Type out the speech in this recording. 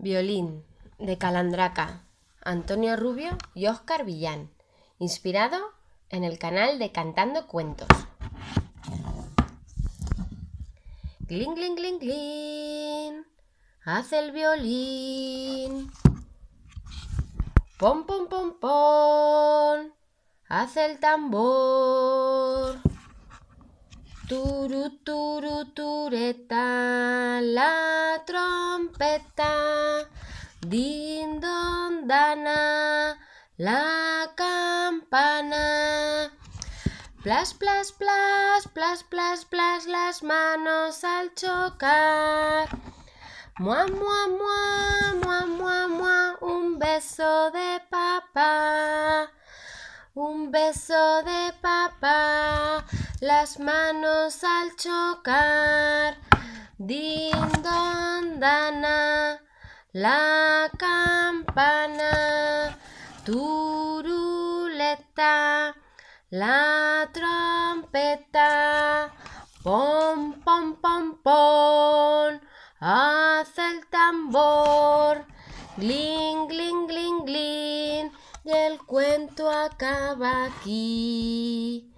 Violín, de Calandraca, Antonio Rubio y Oscar Villán, inspirado en el canal de Cantando Cuentos. Gling gling gling glin, hace el violín. Pom, pom, pom, pom, hace el tambor. Turu, turu, tureta, Peta, dana la campana. Plas, plas, plas, plas, plas, plas las manos al chocar. Mua, mua, mua, mua, mua, mua, un beso de papá. Un beso de papá, las manos al chocar. Din la campana, turuleta, la trompeta, pom, pom, pom, pom, hace el tambor, gling, gling, gling, gling, y el cuento acaba aquí.